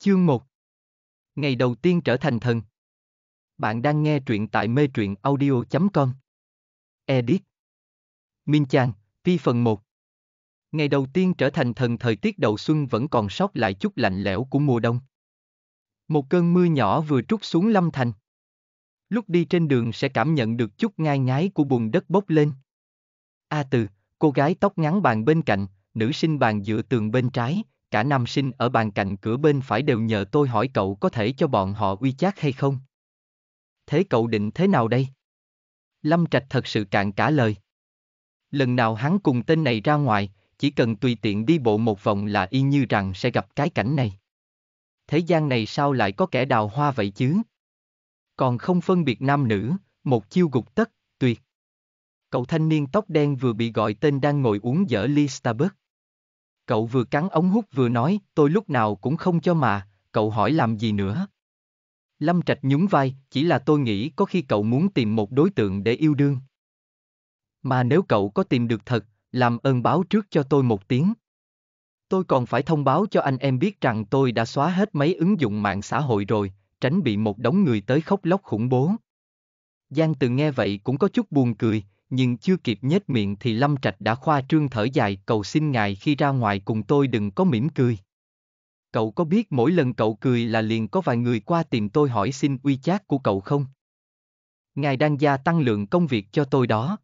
Chương 1 Ngày đầu tiên trở thành thần Bạn đang nghe truyện tại mê truyện audio.com Edit Minh Chang, Pi phần 1 Ngày đầu tiên trở thành thần thời tiết đầu xuân vẫn còn sót lại chút lạnh lẽo của mùa đông. Một cơn mưa nhỏ vừa trút xuống lâm thành. Lúc đi trên đường sẽ cảm nhận được chút ngai ngái của bùn đất bốc lên. A à từ, cô gái tóc ngắn bàn bên cạnh, nữ sinh bàn dựa tường bên trái, cả nam sinh ở bàn cạnh cửa bên phải đều nhờ tôi hỏi cậu có thể cho bọn họ uy chát hay không. Thế cậu định thế nào đây? Lâm Trạch thật sự cạn cả lời. Lần nào hắn cùng tên này ra ngoài, chỉ cần tùy tiện đi bộ một vòng là y như rằng sẽ gặp cái cảnh này. Thế gian này sao lại có kẻ đào hoa vậy chứ? Còn không phân biệt nam nữ, một chiêu gục tất, tuyệt. Cậu thanh niên tóc đen vừa bị gọi tên đang ngồi uống dở ly Starbucks. Cậu vừa cắn ống hút vừa nói, tôi lúc nào cũng không cho mà, cậu hỏi làm gì nữa. Lâm Trạch nhún vai, chỉ là tôi nghĩ có khi cậu muốn tìm một đối tượng để yêu đương. Mà nếu cậu có tìm được thật, làm ơn báo trước cho tôi một tiếng. Tôi còn phải thông báo cho anh em biết rằng tôi đã xóa hết mấy ứng dụng mạng xã hội rồi, tránh bị một đống người tới khóc lóc khủng bố. Giang Từ nghe vậy cũng có chút buồn cười, nhưng chưa kịp nhếch miệng thì Lâm Trạch đã khoa trương thở dài cầu xin ngài khi ra ngoài cùng tôi đừng có mỉm cười. Cậu có biết mỗi lần cậu cười là liền có vài người qua tìm tôi hỏi xin uy chát của cậu không? Ngài đang gia tăng lượng công việc cho tôi đó.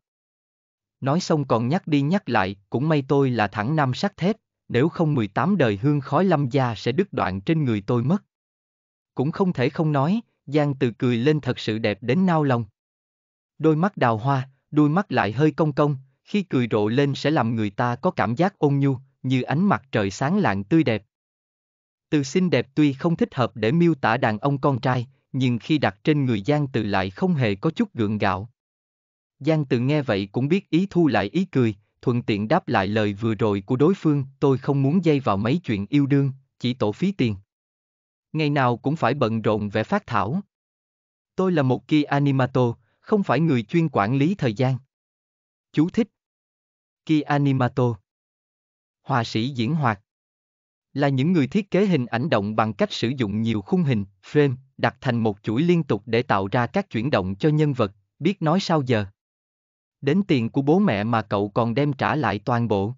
Nói xong còn nhắc đi nhắc lại, cũng may tôi là thẳng nam sắc thép, nếu không 18 đời hương khói lâm gia sẽ đứt đoạn trên người tôi mất. Cũng không thể không nói, Giang từ cười lên thật sự đẹp đến nao lòng. Đôi mắt đào hoa, đôi mắt lại hơi cong cong, khi cười rộ lên sẽ làm người ta có cảm giác ôn nhu, như ánh mặt trời sáng lạng tươi đẹp. Từ xinh đẹp tuy không thích hợp để miêu tả đàn ông con trai, nhưng khi đặt trên người Giang Từ lại không hề có chút gượng gạo. Giang Từ nghe vậy cũng biết ý thu lại ý cười, thuận tiện đáp lại lời vừa rồi của đối phương, tôi không muốn dây vào mấy chuyện yêu đương, chỉ tổ phí tiền. Ngày nào cũng phải bận rộn vẽ phát thảo. Tôi là một kia animator, không phải người chuyên quản lý thời gian. Chú thích Ki Animato hòa sĩ diễn hoạt Là những người thiết kế hình ảnh động bằng cách sử dụng nhiều khung hình, frame, đặt thành một chuỗi liên tục để tạo ra các chuyển động cho nhân vật, biết nói sao giờ. Đến tiền của bố mẹ mà cậu còn đem trả lại toàn bộ.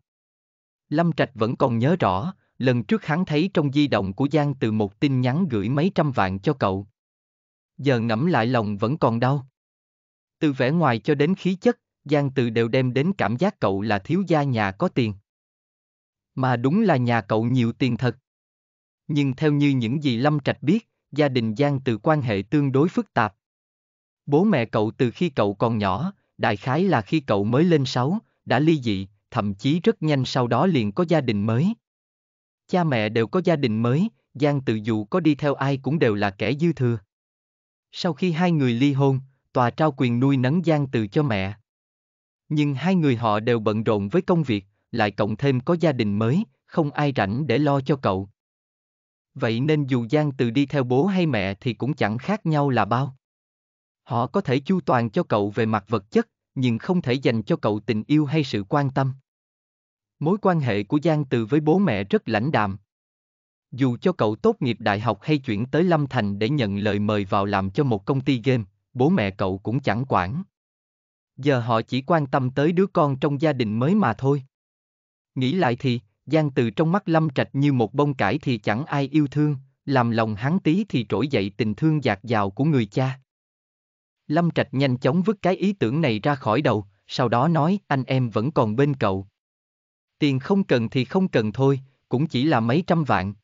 Lâm Trạch vẫn còn nhớ rõ, lần trước hắn thấy trong di động của Giang từ một tin nhắn gửi mấy trăm vạn cho cậu. Giờ ngẫm lại lòng vẫn còn đau. Từ vẻ ngoài cho đến khí chất, Giang Từ đều đem đến cảm giác cậu là thiếu gia nhà có tiền. Mà đúng là nhà cậu nhiều tiền thật. Nhưng theo như những gì Lâm Trạch biết, gia đình Giang Từ quan hệ tương đối phức tạp. Bố mẹ cậu từ khi cậu còn nhỏ, đại khái là khi cậu mới lên 6, đã ly dị, thậm chí rất nhanh sau đó liền có gia đình mới. Cha mẹ đều có gia đình mới, Giang Từ dù có đi theo ai cũng đều là kẻ dư thừa. Sau khi hai người ly hôn, tòa trao quyền nuôi nấng Giang từ cho mẹ. Nhưng hai người họ đều bận rộn với công việc, lại cộng thêm có gia đình mới, không ai rảnh để lo cho cậu. Vậy nên dù Giang Từ đi theo bố hay mẹ thì cũng chẳng khác nhau là bao. Họ có thể chu toàn cho cậu về mặt vật chất, nhưng không thể dành cho cậu tình yêu hay sự quan tâm. Mối quan hệ của Giang Từ với bố mẹ rất lãnh đạm. Dù cho cậu tốt nghiệp đại học hay chuyển tới Lâm Thành để nhận lời mời vào làm cho một công ty game, bố mẹ cậu cũng chẳng quản. Giờ họ chỉ quan tâm tới đứa con trong gia đình mới mà thôi. Nghĩ lại thì, Giang từ trong mắt Lâm Trạch như một bông cải thì chẳng ai yêu thương, làm lòng hắn tí thì trỗi dậy tình thương dạt dào của người cha. Lâm Trạch nhanh chóng vứt cái ý tưởng này ra khỏi đầu, sau đó nói anh em vẫn còn bên cậu. Tiền không cần thì không cần thôi, cũng chỉ là mấy trăm vạn.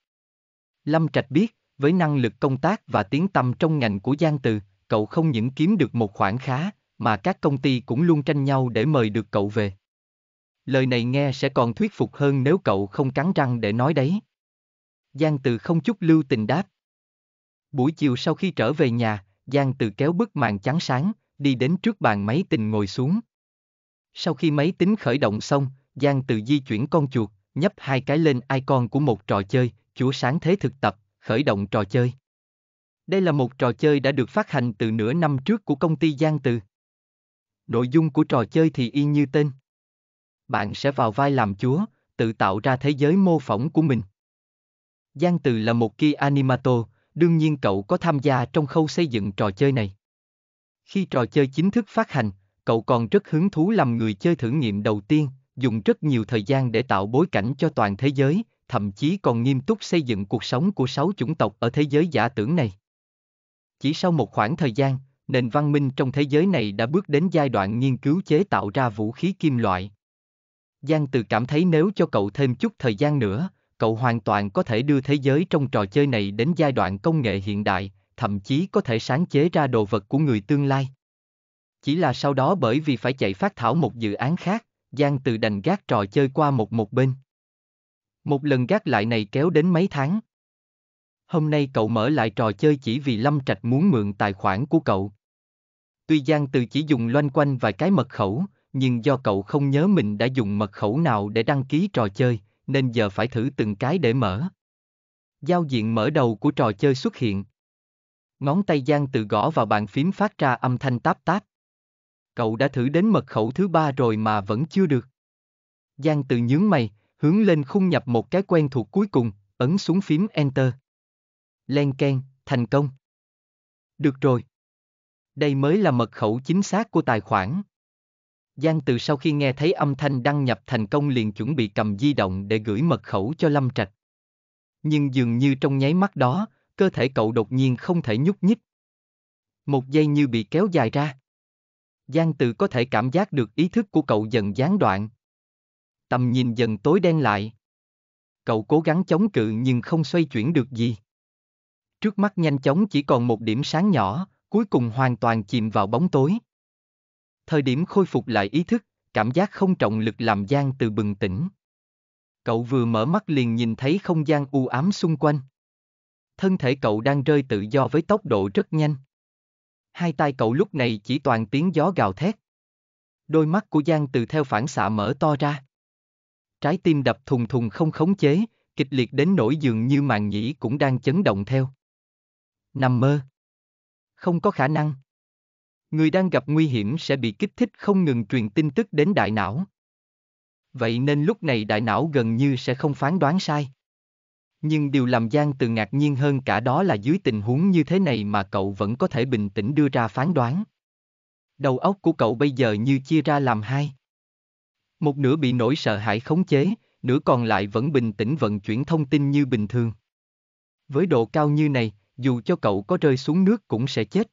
Lâm Trạch biết, với năng lực công tác và tiếng tăm trong ngành của Giang Từ, cậu không những kiếm được một khoản khá, mà các công ty cũng luôn tranh nhau để mời được cậu về. Lời này nghe sẽ còn thuyết phục hơn nếu cậu không cắn răng để nói đấy. Giang Từ không chút lưu tình đáp. Buổi chiều sau khi trở về nhà, Giang Từ kéo bức màn trắng sáng, đi đến trước bàn máy tình ngồi xuống. Sau khi máy tính khởi động xong, Giang Từ di chuyển con chuột, nhấp hai cái lên icon của một trò chơi, chúa sáng thế thực tập, khởi động trò chơi. Đây là một trò chơi đã được phát hành từ nửa năm trước của công ty Giang Từ. Nội dung của trò chơi thì y như tên. Bạn sẽ vào vai làm chúa, tự tạo ra thế giới mô phỏng của mình. Giang Từ là một kia animator, đương nhiên cậu có tham gia trong khâu xây dựng trò chơi này. Khi trò chơi chính thức phát hành, cậu còn rất hứng thú làm người chơi thử nghiệm đầu tiên, dùng rất nhiều thời gian để tạo bối cảnh cho toàn thế giới, thậm chí còn nghiêm túc xây dựng cuộc sống của sáu chủng tộc ở thế giới giả tưởng này. Chỉ sau một khoảng thời gian, nền văn minh trong thế giới này đã bước đến giai đoạn nghiên cứu chế tạo ra vũ khí kim loại. Giang Từ cảm thấy nếu cho cậu thêm chút thời gian nữa, cậu hoàn toàn có thể đưa thế giới trong trò chơi này đến giai đoạn công nghệ hiện đại, thậm chí có thể sáng chế ra đồ vật của người tương lai. Chỉ là sau đó bởi vì phải chạy phát thảo một dự án khác, Giang Từ đành gác trò chơi qua một một bên. Một lần gác lại này kéo đến mấy tháng. Hôm nay cậu mở lại trò chơi chỉ vì Lâm Trạch muốn mượn tài khoản của cậu. Tuy Giang Từ chỉ dùng loanh quanh vài cái mật khẩu, nhưng do cậu không nhớ mình đã dùng mật khẩu nào để đăng ký trò chơi, nên giờ phải thử từng cái để mở. Giao diện mở đầu của trò chơi xuất hiện. Ngón tay Giang Từ gõ vào bàn phím phát ra âm thanh táp táp. Cậu đã thử đến mật khẩu thứ ba rồi mà vẫn chưa được. Giang Từ nhướng mày, hướng lên khung nhập một cái quen thuộc cuối cùng, ấn xuống phím Enter len ken, thành công. Được rồi. Đây mới là mật khẩu chính xác của tài khoản. Giang từ sau khi nghe thấy âm thanh đăng nhập thành công liền chuẩn bị cầm di động để gửi mật khẩu cho Lâm Trạch. Nhưng dường như trong nháy mắt đó, cơ thể cậu đột nhiên không thể nhúc nhích. Một giây như bị kéo dài ra. Giang từ có thể cảm giác được ý thức của cậu dần gián đoạn. Tầm nhìn dần tối đen lại. Cậu cố gắng chống cự nhưng không xoay chuyển được gì. Trước mắt nhanh chóng chỉ còn một điểm sáng nhỏ, cuối cùng hoàn toàn chìm vào bóng tối. Thời điểm khôi phục lại ý thức, cảm giác không trọng lực làm Giang từ bừng tỉnh. Cậu vừa mở mắt liền nhìn thấy không gian u ám xung quanh. Thân thể cậu đang rơi tự do với tốc độ rất nhanh. Hai tay cậu lúc này chỉ toàn tiếng gió gào thét. Đôi mắt của Giang từ theo phản xạ mở to ra. Trái tim đập thùng thùng không khống chế, kịch liệt đến nỗi dường như màng nhĩ cũng đang chấn động theo. Nằm mơ. Không có khả năng. Người đang gặp nguy hiểm sẽ bị kích thích không ngừng truyền tin tức đến đại não. Vậy nên lúc này đại não gần như sẽ không phán đoán sai. Nhưng điều làm Giang từ ngạc nhiên hơn cả đó là dưới tình huống như thế này mà cậu vẫn có thể bình tĩnh đưa ra phán đoán. Đầu óc của cậu bây giờ như chia ra làm hai. Một nửa bị nỗi sợ hãi khống chế, nửa còn lại vẫn bình tĩnh vận chuyển thông tin như bình thường. Với độ cao như này, dù cho cậu có rơi xuống nước cũng sẽ chết.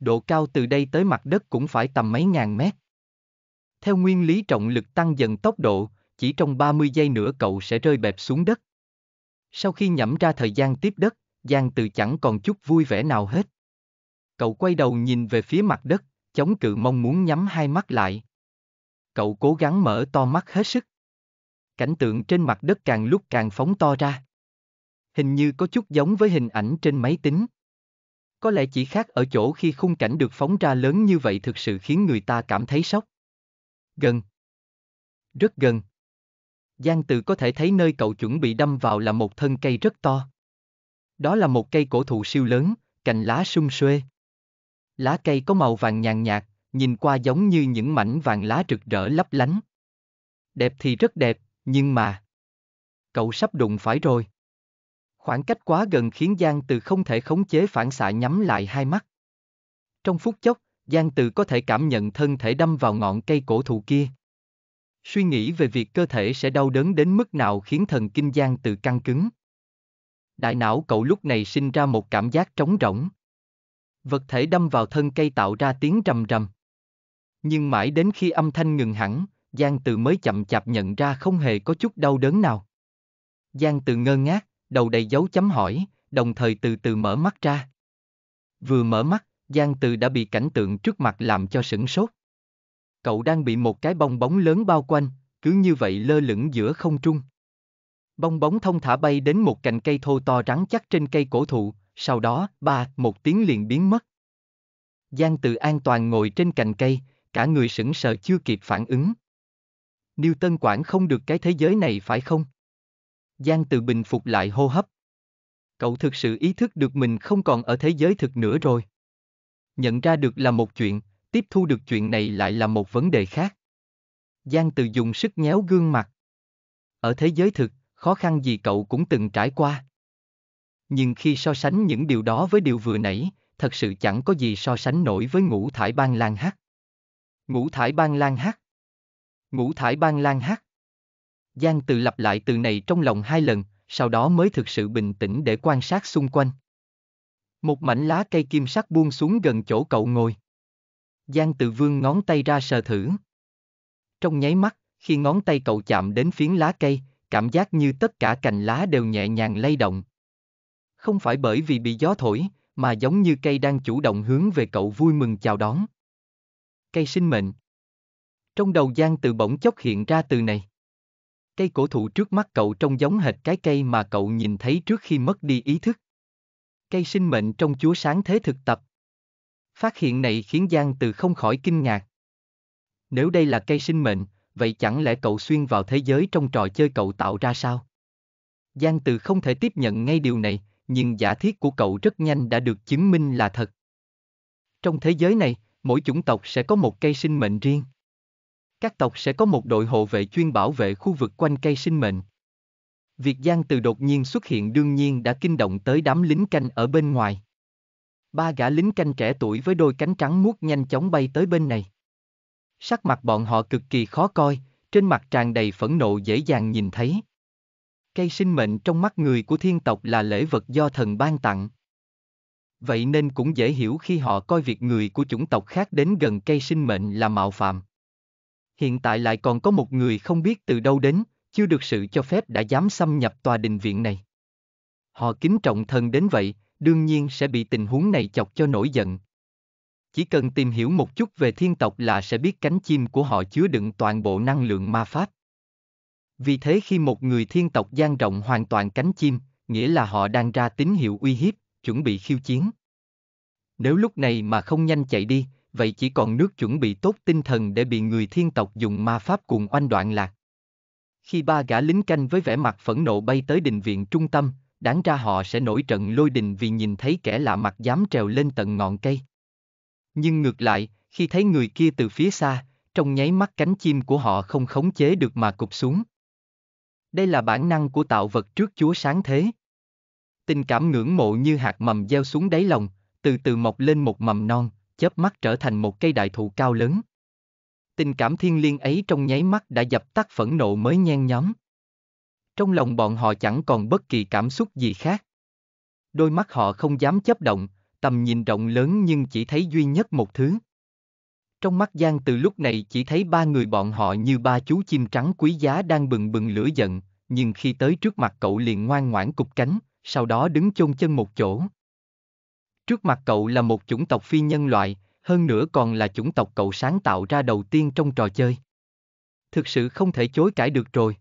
Độ cao từ đây tới mặt đất cũng phải tầm mấy ngàn mét. Theo nguyên lý trọng lực tăng dần tốc độ, chỉ trong 30 giây nữa cậu sẽ rơi bẹp xuống đất. Sau khi nhẩm ra thời gian tiếp đất, Giang Từ chẳng còn chút vui vẻ nào hết. Cậu quay đầu nhìn về phía mặt đất, chống cự mong muốn nhắm hai mắt lại. Cậu cố gắng mở to mắt hết sức. Cảnh tượng trên mặt đất càng lúc càng phóng to ra hình như có chút giống với hình ảnh trên máy tính. Có lẽ chỉ khác ở chỗ khi khung cảnh được phóng ra lớn như vậy thực sự khiến người ta cảm thấy sốc. Gần. Rất gần. Giang Từ có thể thấy nơi cậu chuẩn bị đâm vào là một thân cây rất to. Đó là một cây cổ thụ siêu lớn, cành lá sum xuê. Lá cây có màu vàng nhàn nhạt, nhìn qua giống như những mảnh vàng lá rực rỡ lấp lánh. Đẹp thì rất đẹp, nhưng mà... Cậu sắp đụng phải rồi. Khoảng cách quá gần khiến Giang Từ không thể khống chế phản xạ nhắm lại hai mắt. Trong phút chốc, Giang Từ có thể cảm nhận thân thể đâm vào ngọn cây cổ thụ kia. Suy nghĩ về việc cơ thể sẽ đau đớn đến mức nào khiến thần kinh Giang Từ căng cứng. Đại não cậu lúc này sinh ra một cảm giác trống rỗng. Vật thể đâm vào thân cây tạo ra tiếng rầm rầm. Nhưng mãi đến khi âm thanh ngừng hẳn, Giang Từ mới chậm chạp nhận ra không hề có chút đau đớn nào. Giang Từ ngơ ngác, đầu đầy dấu chấm hỏi, đồng thời từ từ mở mắt ra. Vừa mở mắt, Giang Từ đã bị cảnh tượng trước mặt làm cho sửng sốt. Cậu đang bị một cái bong bóng lớn bao quanh, cứ như vậy lơ lửng giữa không trung. Bong bóng thông thả bay đến một cành cây thô to rắn chắc trên cây cổ thụ, sau đó, ba, một tiếng liền biến mất. Giang Từ an toàn ngồi trên cành cây, cả người sững sờ chưa kịp phản ứng. Newton quản không được cái thế giới này phải không? Giang Từ bình phục lại hô hấp. Cậu thực sự ý thức được mình không còn ở thế giới thực nữa rồi. Nhận ra được là một chuyện, tiếp thu được chuyện này lại là một vấn đề khác. Giang Từ dùng sức nhéo gương mặt. Ở thế giới thực, khó khăn gì cậu cũng từng trải qua. Nhưng khi so sánh những điều đó với điều vừa nãy, thật sự chẳng có gì so sánh nổi với ngũ thải ban lan hát. Ngũ thải ban lan hát. Ngũ thải ban lan hát. Giang tự lặp lại từ này trong lòng hai lần, sau đó mới thực sự bình tĩnh để quan sát xung quanh. Một mảnh lá cây kim sắc buông xuống gần chỗ cậu ngồi. Giang tự vương ngón tay ra sờ thử. Trong nháy mắt, khi ngón tay cậu chạm đến phiến lá cây, cảm giác như tất cả cành lá đều nhẹ nhàng lay động. Không phải bởi vì bị gió thổi, mà giống như cây đang chủ động hướng về cậu vui mừng chào đón. Cây sinh mệnh. Trong đầu Giang từ bỗng chốc hiện ra từ này. Cây cổ thụ trước mắt cậu trông giống hệt cái cây mà cậu nhìn thấy trước khi mất đi ý thức. Cây sinh mệnh trong chúa sáng thế thực tập. Phát hiện này khiến Giang Từ không khỏi kinh ngạc. Nếu đây là cây sinh mệnh, vậy chẳng lẽ cậu xuyên vào thế giới trong trò chơi cậu tạo ra sao? Giang Từ không thể tiếp nhận ngay điều này, nhưng giả thiết của cậu rất nhanh đã được chứng minh là thật. Trong thế giới này, mỗi chủng tộc sẽ có một cây sinh mệnh riêng. Các tộc sẽ có một đội hộ vệ chuyên bảo vệ khu vực quanh cây sinh mệnh. Việc Giang Từ đột nhiên xuất hiện đương nhiên đã kinh động tới đám lính canh ở bên ngoài. Ba gã lính canh trẻ tuổi với đôi cánh trắng muốt nhanh chóng bay tới bên này. Sắc mặt bọn họ cực kỳ khó coi, trên mặt tràn đầy phẫn nộ dễ dàng nhìn thấy. Cây sinh mệnh trong mắt người của thiên tộc là lễ vật do thần ban tặng. Vậy nên cũng dễ hiểu khi họ coi việc người của chủng tộc khác đến gần cây sinh mệnh là mạo phạm hiện tại lại còn có một người không biết từ đâu đến, chưa được sự cho phép đã dám xâm nhập tòa đình viện này. Họ kính trọng thần đến vậy, đương nhiên sẽ bị tình huống này chọc cho nổi giận. Chỉ cần tìm hiểu một chút về thiên tộc là sẽ biết cánh chim của họ chứa đựng toàn bộ năng lượng ma pháp. Vì thế khi một người thiên tộc gian rộng hoàn toàn cánh chim, nghĩa là họ đang ra tín hiệu uy hiếp, chuẩn bị khiêu chiến. Nếu lúc này mà không nhanh chạy đi, vậy chỉ còn nước chuẩn bị tốt tinh thần để bị người thiên tộc dùng ma pháp cuồng oanh đoạn lạc. Khi ba gã lính canh với vẻ mặt phẫn nộ bay tới đình viện trung tâm, đáng ra họ sẽ nổi trận lôi đình vì nhìn thấy kẻ lạ mặt dám trèo lên tận ngọn cây. Nhưng ngược lại, khi thấy người kia từ phía xa, trong nháy mắt cánh chim của họ không khống chế được mà cụp xuống. Đây là bản năng của tạo vật trước chúa sáng thế. Tình cảm ngưỡng mộ như hạt mầm gieo xuống đáy lòng, từ từ mọc lên một mầm non, chớp mắt trở thành một cây đại thụ cao lớn. Tình cảm thiên liêng ấy trong nháy mắt đã dập tắt phẫn nộ mới nhen nhóm. Trong lòng bọn họ chẳng còn bất kỳ cảm xúc gì khác. Đôi mắt họ không dám chấp động, tầm nhìn rộng lớn nhưng chỉ thấy duy nhất một thứ. Trong mắt Giang từ lúc này chỉ thấy ba người bọn họ như ba chú chim trắng quý giá đang bừng bừng lửa giận, nhưng khi tới trước mặt cậu liền ngoan ngoãn cục cánh, sau đó đứng chôn chân một chỗ. Trước mặt cậu là một chủng tộc phi nhân loại, hơn nữa còn là chủng tộc cậu sáng tạo ra đầu tiên trong trò chơi. Thực sự không thể chối cãi được rồi.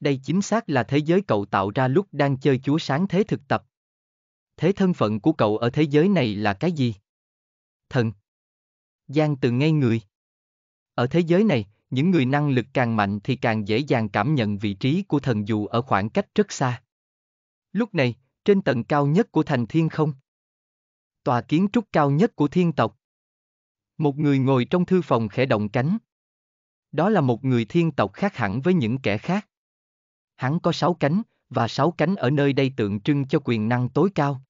Đây chính xác là thế giới cậu tạo ra lúc đang chơi chúa sáng thế thực tập. Thế thân phận của cậu ở thế giới này là cái gì? Thần. Giang từ ngay người. Ở thế giới này, những người năng lực càng mạnh thì càng dễ dàng cảm nhận vị trí của thần dù ở khoảng cách rất xa. Lúc này, trên tầng cao nhất của thành thiên không, tòa kiến trúc cao nhất của thiên tộc. Một người ngồi trong thư phòng khẽ động cánh. Đó là một người thiên tộc khác hẳn với những kẻ khác. Hắn có sáu cánh, và sáu cánh ở nơi đây tượng trưng cho quyền năng tối cao.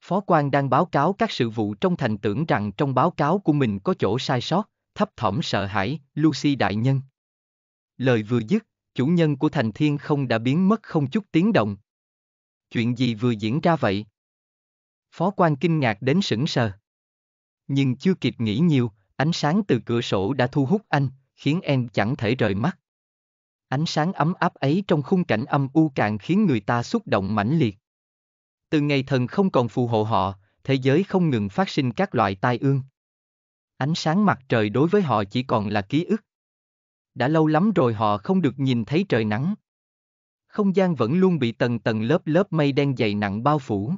Phó quan đang báo cáo các sự vụ trong thành tưởng rằng trong báo cáo của mình có chỗ sai sót, thấp thỏm sợ hãi, Lucy đại nhân. Lời vừa dứt, chủ nhân của thành thiên không đã biến mất không chút tiếng động. Chuyện gì vừa diễn ra vậy? Phó quan kinh ngạc đến sững sờ. Nhưng chưa kịp nghĩ nhiều, ánh sáng từ cửa sổ đã thu hút anh, khiến em chẳng thể rời mắt. Ánh sáng ấm áp ấy trong khung cảnh âm u càng khiến người ta xúc động mãnh liệt. Từ ngày thần không còn phù hộ họ, thế giới không ngừng phát sinh các loại tai ương. Ánh sáng mặt trời đối với họ chỉ còn là ký ức. Đã lâu lắm rồi họ không được nhìn thấy trời nắng. Không gian vẫn luôn bị tầng tầng lớp lớp mây đen dày nặng bao phủ.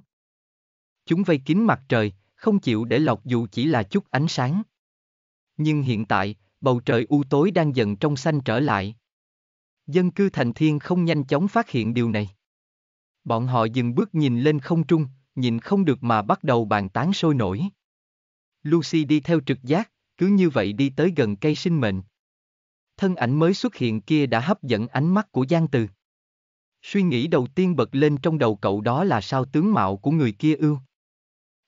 Chúng vây kín mặt trời, không chịu để lọt dù chỉ là chút ánh sáng. Nhưng hiện tại, bầu trời u tối đang dần trong xanh trở lại. Dân cư thành thiên không nhanh chóng phát hiện điều này. Bọn họ dừng bước nhìn lên không trung, nhìn không được mà bắt đầu bàn tán sôi nổi. Lucy đi theo trực giác, cứ như vậy đi tới gần cây sinh mệnh. Thân ảnh mới xuất hiện kia đã hấp dẫn ánh mắt của Giang Từ. Suy nghĩ đầu tiên bật lên trong đầu cậu đó là sao tướng mạo của người kia ưu.